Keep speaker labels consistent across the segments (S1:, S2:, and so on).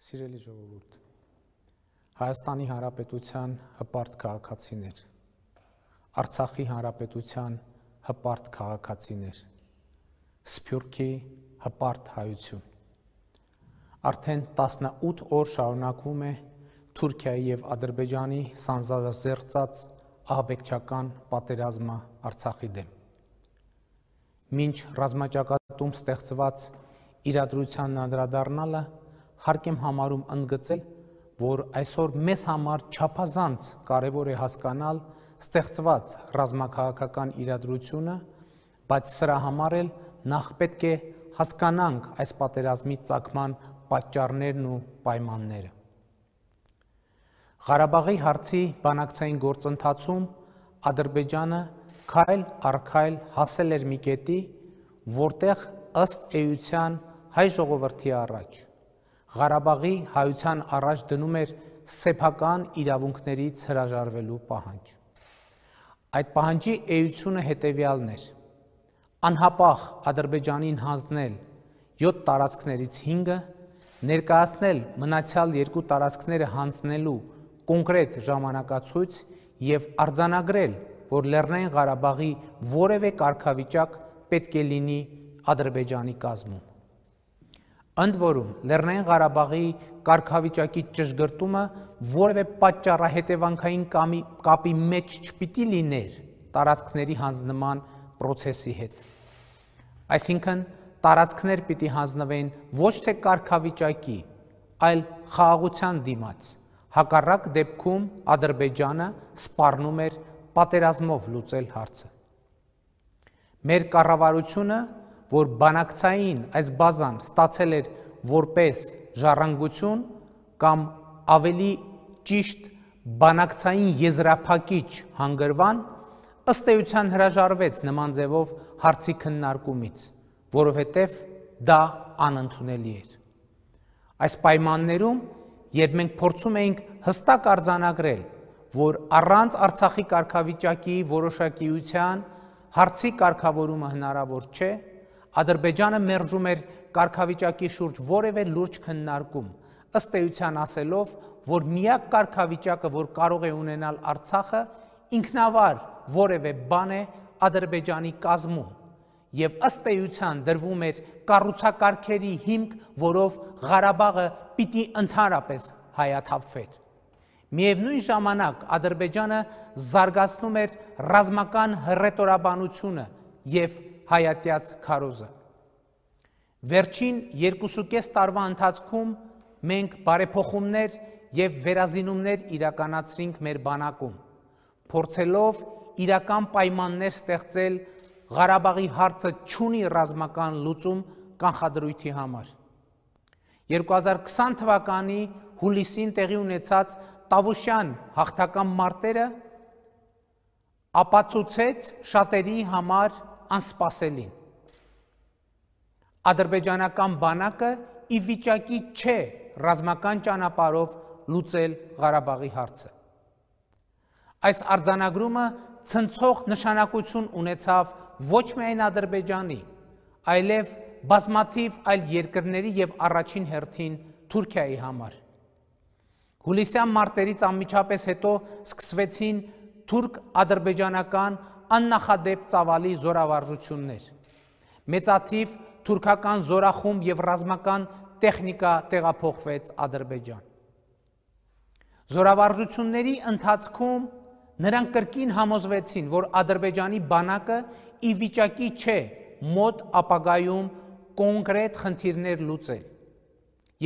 S1: Սիրելի ժողովուրդ, Հայաստանի Հանրապետության հպարտ քաղաքացիներ, Արցախի Հանրապետության հպարտ քաղաքացիներ, Սփյուռքի հպարտ հայություն։ Արդեն 18 օր շարունակվում է Թուրքիայի եւ Ադրբեջանի սանձազերծած ահաբեկչական պատերազմը Արցախի դեմ։ Մինչ ռազմաճակատում ստեղծված իրադրությանն անդրադառնալը հարկ եմ համարում ընդգծել, որ այսօր մեզ համար չափազանց կարևոր է հասկանալ ստեղծված ռազմաքաղաքական իրադրությունը, բայց սրա համար էլ նախ պետք է հասկանանք այս պատերազմի ցակման պատճառներն ու պայմանները։ Ղարաբաղի հարցի բանակցային գործընթացում Ադրբեջանը քայլ առ քայլ հասել էր մի կետի, որտեղ ըստ էության հայ ժողովրդի առաջ Ղարաբաղի հայության առաջ դնում էր սեփական իրավունքներից հրաժարվելու պահանջ։ Այդ պահանջի էությունը հետևյալն էր. անհապաղ Ադրբեջանին հանձնել 7 տարածքներից 5-ը, ներկայացնել մնացյալ երկու տարածքները հանձնելու կոնկրետ ժամանակացույց եւ արձանագրել, որ Լեռնային Ղարաբաղի որևէ կարգավիճակ պետք է լինի Ադրբեջանի կազմում։ Ընդ որում, Լեռնային Ղարաբաղի կարգավիճակի ճշգրտումը որևէ պատճառահետևանքային կամի կապի մեջ չպիտի լիներ տարածքների հանձնման process-ի հետ։ Այսինքն, տարածքներ պիտի հանձնվեն ոչ թե կարգավիճակի, այլ խաղաղության դիմաց։ Հակառակ դեպքում Ադրբեջանը սպառնում էր պատերազմով լուծել հարցը։ Մեր կառավարությունը որ բանակցային այս բազան ստացել էր որպես ժառանգություն կամ ավելի ճիշտ բանակցային եզրափակիչ հանգրվան ըստ էության հրաժարվեց նման ձևով հարցի քննարկումից, որովհետև դա անընդունելի էր։ Այս պայմաններում, երբ մենք փորձում էինք հստակ արձանագրել, որ առանց Արցախի կարգավիճակի որոշակիության հարցի կարգավորումը հնարավոր չէ, Ադրբեջանը մերժում էր կարգավիճակի շուրջ որևէ լուրջ քննարկում, ըստ էության ասելով, որ միակ կարգավիճակը, որ կարող է ունենալ Արցախը, ինքնավար որևէ բան է Ադրբեջանի կազմում եւ ըստ էության դրվում էր կառուցակարգերի հիմք, որով Ղարաբաղը պիտի ընդհանրապես հայաթափվեր։ Միևնույն ժամանակ Ադրբեջանը զարգացնում էր ռազմական հռետորաբանությունը եւ հայատյաց քարոզը։ Վերջին 2.5 տարվա ընթացքում մենք բարեփոխումներ եւ վերազինումներ իրականացրինք մեր բանակում, փորձելով իրական պայմաններ ստեղծել Ղարաբաղի հարցը ճունի ռազմական լուծում կանխադրույթի համար։ 2020 թվականի հուլիսին տեղի ունեցած Տավուշյան հաղթական մարտերը ապացուցեց շատերի համար անսպասելին։ Ադրբեջանական բանակը ի վիճակի չէ ռազմական ճանապարով լուծել Ղարաբաղի հարցը։ Այս արձանագրումը ցնցող նշանակություն ունեցավ ոչ միայն Ադրբեջանի, այլև բազմաթիվ այլ երկրների եւ առաջին հերթին Թուրքիայի համար։ Հուլիսյան մարտերից անմիջապես հետո սկսվեցին թուրք-ադրբեջանական աննախադեպ ծավալի զորավարժություններ։ Մեծաթիվ թուրքական զորախումբ եւ ռազմական տեխնիկա տեղափոխվեց Ադրբեջան։ Զորավարժությունների ընթացքում նրանք կրկին համոզվեցին, որ Ադրբեջանի բանակը ի վիճակի չէ մոտ ապագայում կոնկրետ խնդիրներ լուծել։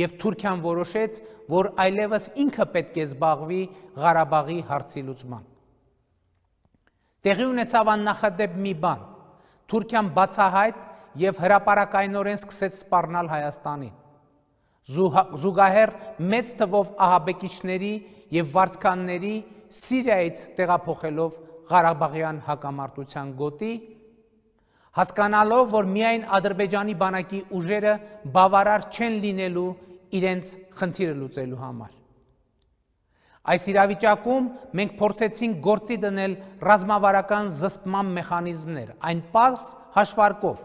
S1: Եվ Թուրքիան որոշեց, որ այլևս ինքը պետք է զբաղվի Ղարաբաղի հարցի լուծման։ Տեղի ունեցավ աննախադեպ մի բան։ Թուրքիան բացահայտ եւ հրաապարակայնորեն սկսեց սպառնալ Հայաստանին։ հա- Զուգահեռ մեծ թվով ահաբեկիչների եւ վարձկանների Սիրիայից տեղափոխելով Ղարաբաղյան հակամարտության գոտի, հասկանալով, որ միայն Ադրբեջանի բանակի ուժերը բավարար չեն լինելու իրենց խնդիրը լուծելու համար։ Այս իրավիճակում մենք փորձեցինք գործի դնել ռազմավարական զսպման մեխանիզմներ, այն պարզ հաշվարկով,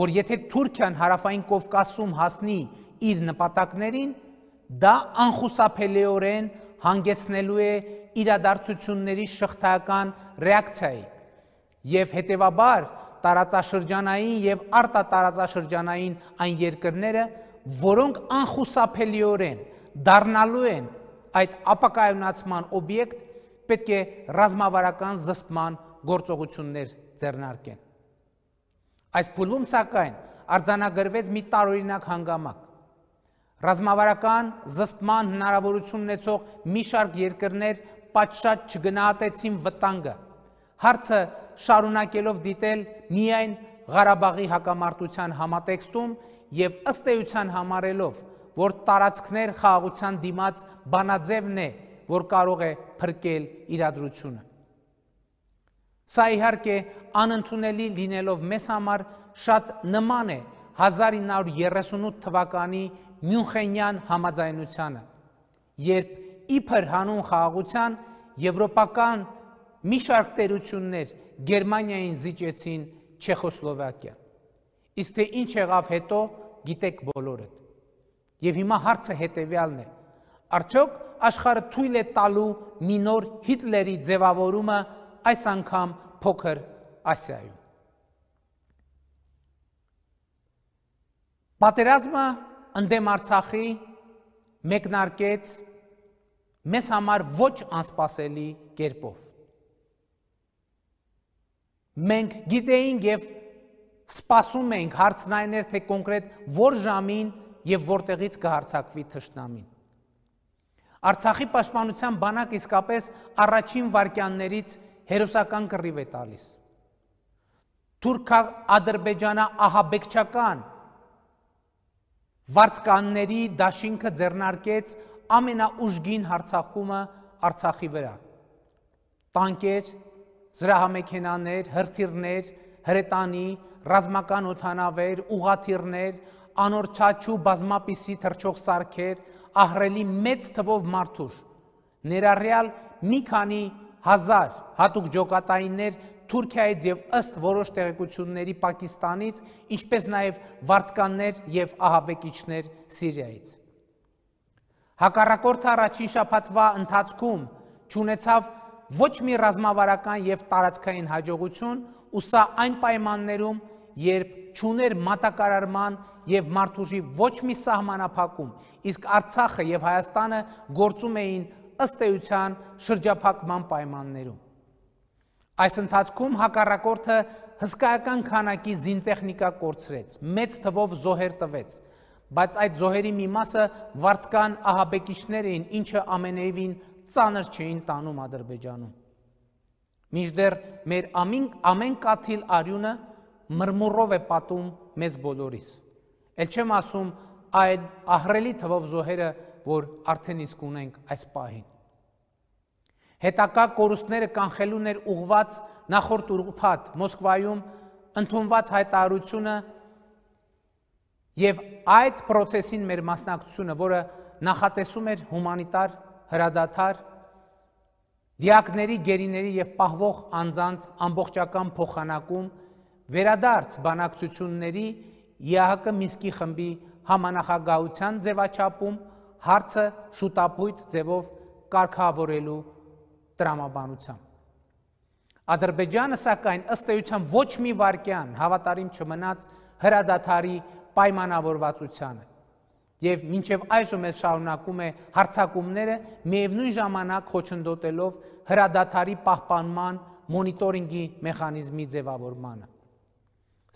S1: որ եթե Թուրքիան հարավային Կովկասում հասնի իր նպատակներին, դա անխուսափելիորեն հանգեցնելու է իրադարձությունների շղթայական ռեակցիայի եւ հետեւաբար տարածաշրջանային եւ արտատարածաշրջանային այն երկրները, որոնք անխուսափելիորեն դառնալու են այդ ապակայունացման օբյեկտ պետք է ռազմավարական զսպման գործողություններ ձեռնարկեն։ Այս փուլում սակայն արձանագրվեց մի տարօրինակ հանգամանք։ Ռազմավարական զսպման հնարավորություն ունեցող մի շարք երկրներ պատշաճ չգնահատեցին վտանգը։ Հարցը շարունակելով դիտել միայն Ղարաբաղի հակամարտության համատեքստում եւ ըստ էության համարելով որ տարածքներ խաղաղության դիմաց բանաձևն է, որ կարող է փրկել իրադրությունը։ Սա իհարկե անընդունելի լինելով մեզ համար շատ նման է 1938 թվականի Մյունխենյան համաձայնությանը, երբ իբր հանուն խաղաղության եվրոպական մի շարք տերություններ Գերմանիային զիջեցին Չեխոսլովակիա։ Իսկ թե ինչ եղավ հետո, գիտեք բոլորդ։ Եվ հիմա հարցը հետևյալն է։ Արդյոք աշխարը թույլ է տալու մի նոր Հիտլերի ձևավորումը այս անգամ փոքր Ասիայում։ Պատերազմը ընդեմ Արցախի մեկնարկեց մեզ համար ոչ անսպասելի կերպով։ Մենք գիտեինք եւ սպասում էինք հարցն այն էր թե կոնկրետ որ ժամին եւ որտեղից կհարցակվի թշնամին։ Արցախի պաշտպանության բանակ իսկապես առաջին վարկյաններից հերոսական կռիվ է տալիս։ Թուրք-ադրբեջանա ահաբեկչական վարձկանների դաշինքը ձեռնարկեց ամենաուժգին հարցակումը Արցախի վրա։ Տանկեր, զրահամեքենաներ, հրթիռներ, հրետանի, ռազմական օթանավեր, ուղաթիռներ, անորչաչու բազմապիսի թրջող սարքեր, ահրելի մեծ թվով մարդուր, ներառյալ մի քանի հազար հատուկ ջոկատայիններ Թուրքիայից եւ ըստ որոշ տեղեկությունների Պակիստանից, ինչպես նաեւ վարձկաններ եւ ահաբեկիչներ Սիրիայից։ Հակառակորդը առաջին շաբաթվա ընթացքում ճանաչավ ոչ մի ռազմավարական եւ տարածքային հաջողություն, ու սա այն պայմաններում, երբ ճուներ մատակարարման եւ մարդուժի ոչ մի սահմանափակում, իսկ Արցախը եւ Հայաստանը գործում էին ըստ էության շրջափակման պայմաններում։ Այս ընթացքում հակառակորդը հսկայական քանակի զինտեխնիկա կորցրեց, մեծ թվով զոհեր տվեց, բայց այդ զոհերի մի մասը վարձկան ահաբեկիչներ էին, ինչը ամենևին ծանր չէին տանում Ադրբեջանում։ Մինչդեռ մեր ամեն ամեն կաթիլ արյունը մրմուրով է պատում մեզ բոլորիս։ Էլ չեմ ասում այդ ահրելի թվով զոհերը, որ արդեն իսկ ունենք այս պահին։ Հետակա կորուստները կանխելուն էր ուղված նախորդ ուրգպատ Մոսկվայում ընդունված հայտարությունը և այդ պրոցեսին մեր մասնակցությունը, որը նախատեսում էր հումանիտար, հրադաթար, դիակների, գերիների և պահվող անձանց ամբողջական փոխանակում, վերադարձ բանակցությունների և ԵԱՀԿ Մինսկի խմբի համանախագահության ձևաչափում հարցը շուտապույտ ձևով կարգավորելու տրամաբանությամբ։ Ադրբեջանը սակայն ըստ էության ոչ մի վարքյան հավատարիմ չմնաց հրադադարի պայմանավորվածությանը եւ մինչեւ այժմ էլ շարունակում է հարցակումները միևնույն ժամանակ խոչընդոտելով հրադադարի պահպանման մոնիտորինգի մեխանիզմի ձևավորմանը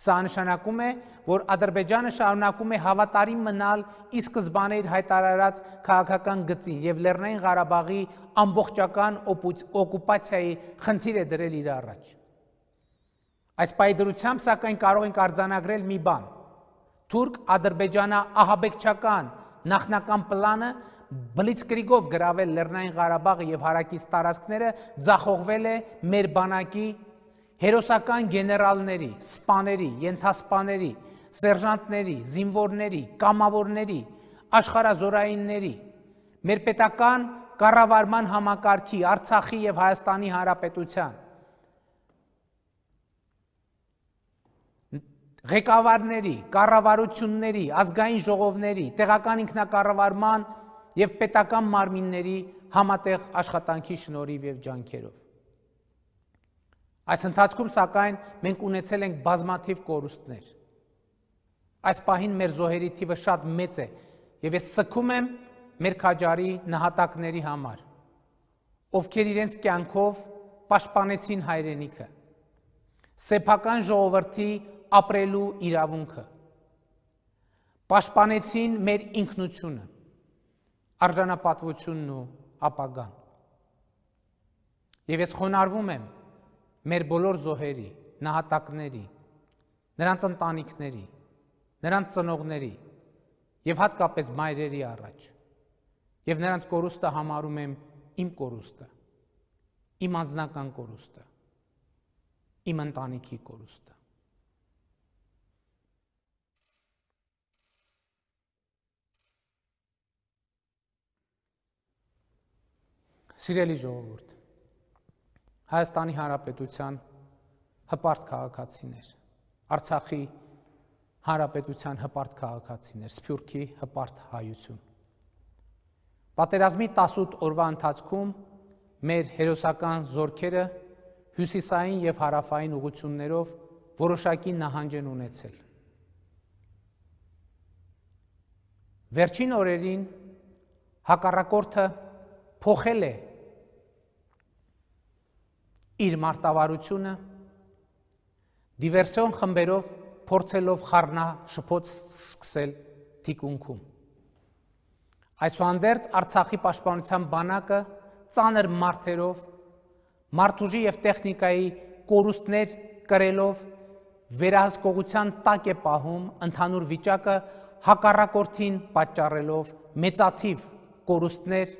S1: Սա նշանակում է, որ Ադրբեջանը շարունակում է հավատարիմ մնալ ի սկզբանե իր հայտարարած քաղաքական գծին եւ Լեռնային Ղարաբաղի ամբողջական օկուպացիայի խնդիր է դրել իր առաջ։ Այս պայդրությամբ սակայն կարող ենք արձանագրել մի բան. Թուրք-Ադրբեջանա ահաբեկչական նախնական պլանը բլիցկրիգով գրավել Լեռնային Ղարաբաղը եւ հարակից տարածքները ձախողվել է մեր բանակի հերոսական գեներալների, սպաների, ենթասպաների, սերժանտների, զինվորների, կամավորների, աշխարազորայինների, մեր պետական կառավարման համակարգի, Արցախի եւ Հայաստանի Հանրապետության ղեկավարների, կառավարությունների, ազգային ժողովների, տեղական ինքնակառավարման եւ պետական մարմինների համատեղ աշխատանքի շնորհիվ եւ ջանքերով Այս ընթացքում սակայն մենք ունեցել ենք բազմաթիվ կորուստներ։ Այս պահին մեր զոհերի թիվը շատ մեծ է եւ ես սկում եմ մեր քաջարի նահատակների համար, ովքեր իրենց կյանքով պաշտպանեցին հայրենիքը, սեփական ժողովրդի ապրելու իրավունքը, պաշտպանեցին մեր ինքնությունը, արժանապատվությունն ու ապագան։ Եվ ես խոնարհվում եմ, մեր բոլոր զոհերի, նահատակների, նրանց ընտանիքների, նրանց ծնողների եւ հատկապես մայրերի առաջ։ Եվ նրանց կորուստը համարում եմ իմ կորուստը, իմ անձնական կորուստը, իմ ընտանիքի կորուստը։ Սիրելի ժողովուրդ, Հայաստանի Հանրապետության հպարտ քաղաքացիներ, Արցախի Հանրապետության հպարտ քաղաքացիներ, Սփյուռքի հպարտ հայություն։ Պատերազմի 18 օրվա ընթացքում մեր հերոսական զորքերը հյուսիսային եւ հարավային ուղություններով որոշակի նահանջ են ունեցել։ Վերջին օրերին հակառակորդը փոխել է իր մարտավարությունը դիվերսիոն խմբերով փորձելով խառնա շփոց սկսել թիկունքում։ Այսուհանդերձ Արցախի պաշտպանության բանակը ծանր մարտերով, մարտուժի եւ տեխնիկայի կորուստներ կրելով վերահսկողության տակ է պահում ընդհանուր վիճակը հակառակորդին պատճառելով մեծաթիվ կորուստներ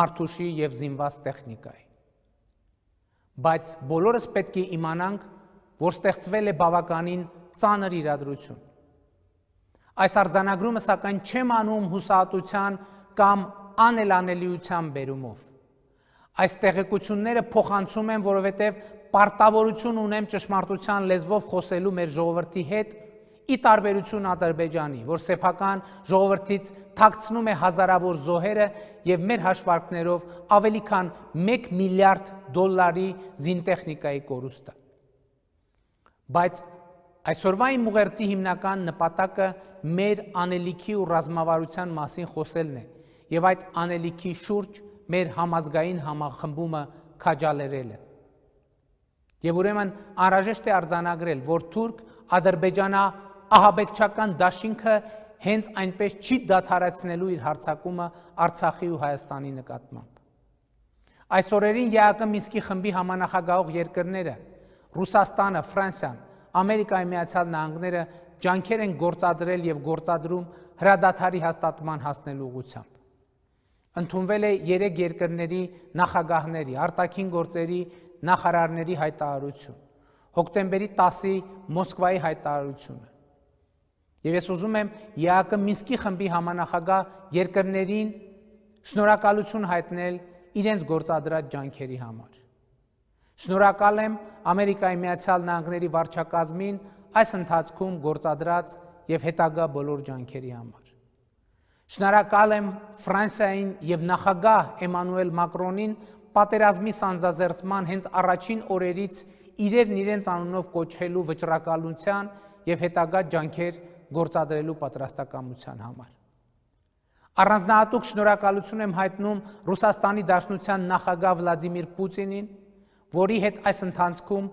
S1: մարտուշի եւ զինված տեխնիկայի։ Բայց բոլորս պետք է իմանանք, որ ստեղծվել է բավականին ծանր իրադրություն։ Այս արձանագրումը սակայն չեմ անում հուսահատության կամ անելանելիության բերումով։ Այս տեղեկությունները փոխանցում եմ, որովհետև պարտավորություն ունեմ ճշմարտության լեզվով խոսելու մեր ժողովրդի հետ ի տարբերություն Ադրբեջանի, որ սեփական ժողովրդից թաքցնում է հազարավոր զոհերը եւ մեր հաշվարկներով ավելի քան 1 միլիարդ դոլարի զինտեխնիկայի կորուստը։ Բայց այսօրվա իմ ուղերձի հիմնական նպատակը մեր անելիքի ու ռազմավարության մասին խոսելն է եւ այդ անելիքի շուրջ մեր համազգային համախմբումը քաջալերելը։ Եվ ուրեմն անհրաժեշտ է արձանագրել, որ թուրք Ադրբեջանա ահաբեկչական դաշինքը հենց այնպես չի դադարեցնելու իր հարցակումը Արցախի ու Հայաստանի նկատմամբ։ Այս օրերին ԵԱԿ-ի Մինսկի խմբի համանախագահող երկրները Ռուսաստանը, Ֆրանսիան, Ամերիկայի Միացյալ Նահանգները ջանքեր են գործադրել եւ գործադրում հրադադարի հաստատման հասնելու ուղղությամբ։ Ընդունվել է 3 երկրների նախագահների, արտաքին գործերի նախարարների հայտարարություն։ Հոկտեմբերի 10-ի Մոսկվայի հայտարարությունը Եվ ես ուզում եմ ԵԱԿ-ը Մինսկի խմբի համանախագահ երկրներին շնորհակալություն հայտնել իրենց գործադրած ջանքերի համար։ Շնորհակալ եմ Ամերիկայի Միացյալ Նահանգների վարչակազմին այս ընթացքում գործադրած եւ հետագա բոլոր ջանքերի համար։ Շնորհակալ եմ Ֆրանսիային եւ նախագահ Էմանուել Մակրոնին պատերազմի սանձազերծման հենց առաջին օրերից իրերն իրենց անունով կոչելու վճռակալության եւ հետագա ջանքեր գործադրելու պատրաստակամության համար։ Առանձնահատուկ շնորհակալություն եմ հայտնում Ռուսաստանի Դաշնության նախագահ Վլադիմիր Պուտինին, որի հետ այս ընթացքում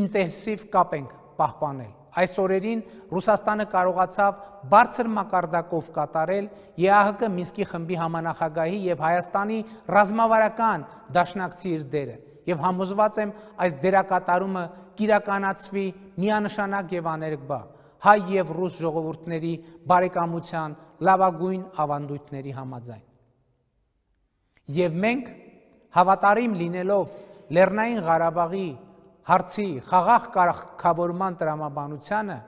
S1: ինտենսիվ կապ ենք պահպանել։ Այս օրերին Ռուսաստանը կարողացավ բարձր մակարդակով կատարել ԵԱՀԿ Մինսկի խմբի համանախագահի եւ Հայաստանի ռազմավարական դաշնակցի իր դերը եւ համոզված եմ այս դերակատարումը կիրականացվի միանշանակ եւ աներկբա հայ եւ ռուս ժողովուրդների բարեկամության լավագույն ավանդույթների համաձայն։ Եվ մենք հավատարիմ լինելով Լեռնային Ղարաբաղի հարցի խաղաղ կարգավորման տրամաբանությանը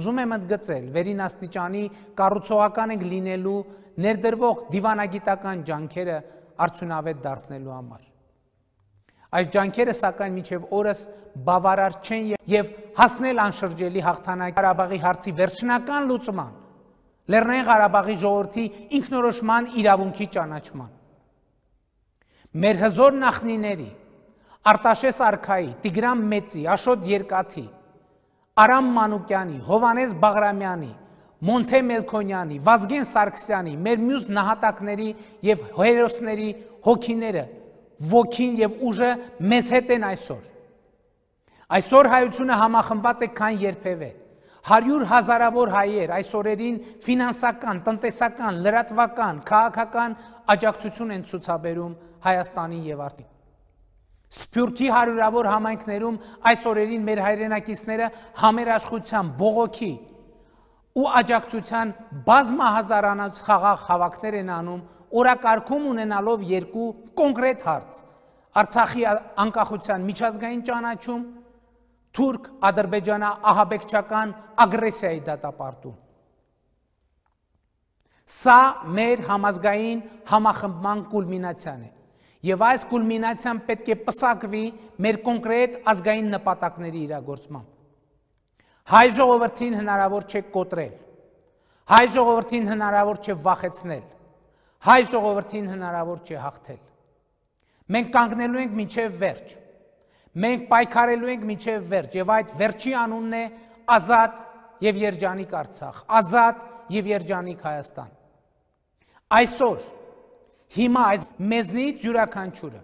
S1: ուզում եմ ընդգծել վերին աստիճանի կառուցողական ենք լինելու ներդրվող դիվանագիտական ջանքերը արդյունավետ դարձնելու համար։ Այս ջանքերը սակայն միջև օրս բավարար չեն եւ հասնել անշրջելի հաղթանակ Ղարաբաղի հարցի վերջնական լուծման, Լեռնային Ղարաբաղի ժողովրդի ինքնորոշման իրավունքի ճանաչման։ Մեր հզոր նախնիների Արտաշես Արքայի, Տիգրան Մեծի, Աշոտ Երկաթի, Արամ Մանուկյանի, Հովանես Բաղրամյանի, Մոնթե Մելքոնյանի, Վազգեն Սարգսյանի, մեր մյուս նահատակների եւ հերոսների հոգիները ոգին եւ ուժը մեզ հետ են այսօր։ Այսօր հայությունը համախմբված է քան երբևէ։ 100 հազարավոր հայեր այս օրերին ֆինանսական, տնտեսական, լրատվական, քաղաքական աջակցություն են ցուցաբերում Հայաստանին եւ արտին։ Սփյուռքի հարյուրավոր համայնքներում այս օրերին մեր հայրենակիցները համերաշխության, բողոքի ու աջակցության բազմահազարանոց խաղաղ հավաքներ են անում օրակարգում ունենալով երկու կոնկրետ հարց. Արցախի անկախության միջազգային ճանաչում, թուրք ադրբեջանա ահաբեկչական ագրեսիայի դատապարտում։ Սա մեր համազգային համախմբման կուլմինացիան է։ Եվ այս կուլմինացիան պետք է պսակվի մեր կոնկրետ ազգային նպատակների իրագործմամբ։ Հայ ժողովրդին հնարավոր չէ կոտրել։ Հայ ժողովրդին հնարավոր չէ վախեցնել հայ ժողովրդին հնարավոր չի հաղթել։ Մենք կանգնելու ենք մինչև վերջ։ Մենք պայքարելու ենք մինչև վերջ եւ այդ վերջի անունն է ազատ եւ երջանիկ Արցախ, ազատ եւ երջանիկ Հայաստան։ Այսօր հիմա այս մեզնից յուրաքանչյուրը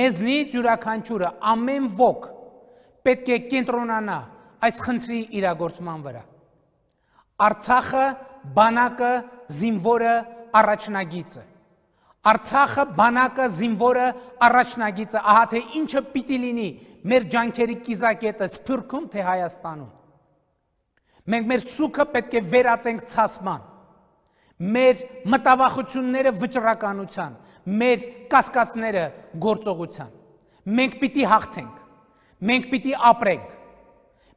S1: մեզնից յուրաքանչյուրը ամեն ոգ պետք է կենտրոնանա այս խնդրի իրագործման վրա։ Արցախը, բանակը, զինվորը առաջնագիծը։ Արցախը, բանակը, զինվորը, առաջնագիծը, ահա թե ինչը պիտի լինի մեր ջանքերի կիզակետը Սփյուռքում թե Հայաստանում։ Մենք մեր սուքը պետք է վերածենք ցասման։ Մեր մտավախությունները վճռականության, մեր կասկածները գործողության։ Մենք պիտի հաղթենք։ Մենք պիտի ապրենք։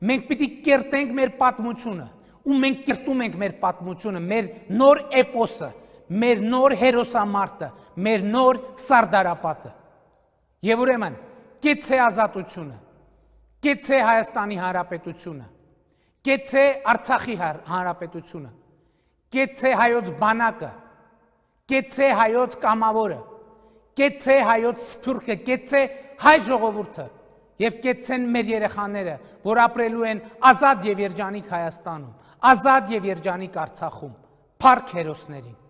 S1: Մենք պիտի կերտենք մեր պատմությունը, ու մենք կերտում ենք մեր պատմությունը, մեր նոր էպոսը, մեր նոր հերոսամարտը, մեր նոր սարդարապատը։ Եվ ուրեմն, կեց է ազատությունը, կեց է Հայաստանի Հանրապետությունը, կեց է Արցախի Հանրապետությունը, կեց է հայոց բանակը, կեց է հայոց կամավորը, կեց է հայոց սփյուռքը, կեց է հայ ժողովուրդը եւ կեց են մեր երեխաները, որ ապրելու են ազատ եւ երջանիկ Հայաստանում, ազատ եւ երջանիկ Արցախում, փառք հերոսներին